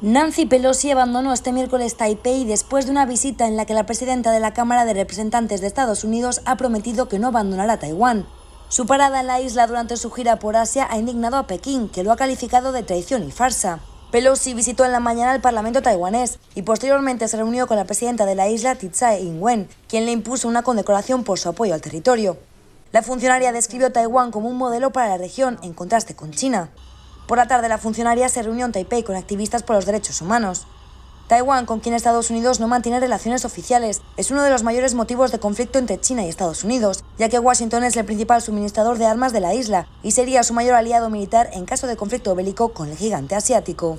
Nancy Pelosi abandonó este miércoles Taipei después de una visita en la que la presidenta de la Cámara de Representantes de Estados Unidos ha prometido que no abandonará Taiwán. Su parada en la isla durante su gira por Asia ha indignado a Pekín, que lo ha calificado de traición y farsa. Pelosi visitó en la mañana el Parlamento taiwanés y posteriormente se reunió con la presidenta de la isla, Tsai Ing-wen, quien le impuso una condecoración por su apoyo al territorio. La funcionaria describió Taiwán como un modelo para la región, en contraste con China. Por la tarde, la funcionaria se reunió en Taipei con activistas por los derechos humanos. Taiwán, con quien Estados Unidos no mantiene relaciones oficiales, es uno de los mayores motivos de conflicto entre China y Estados Unidos, ya que Washington es el principal suministrador de armas de la isla y sería su mayor aliado militar en caso de conflicto bélico con el gigante asiático.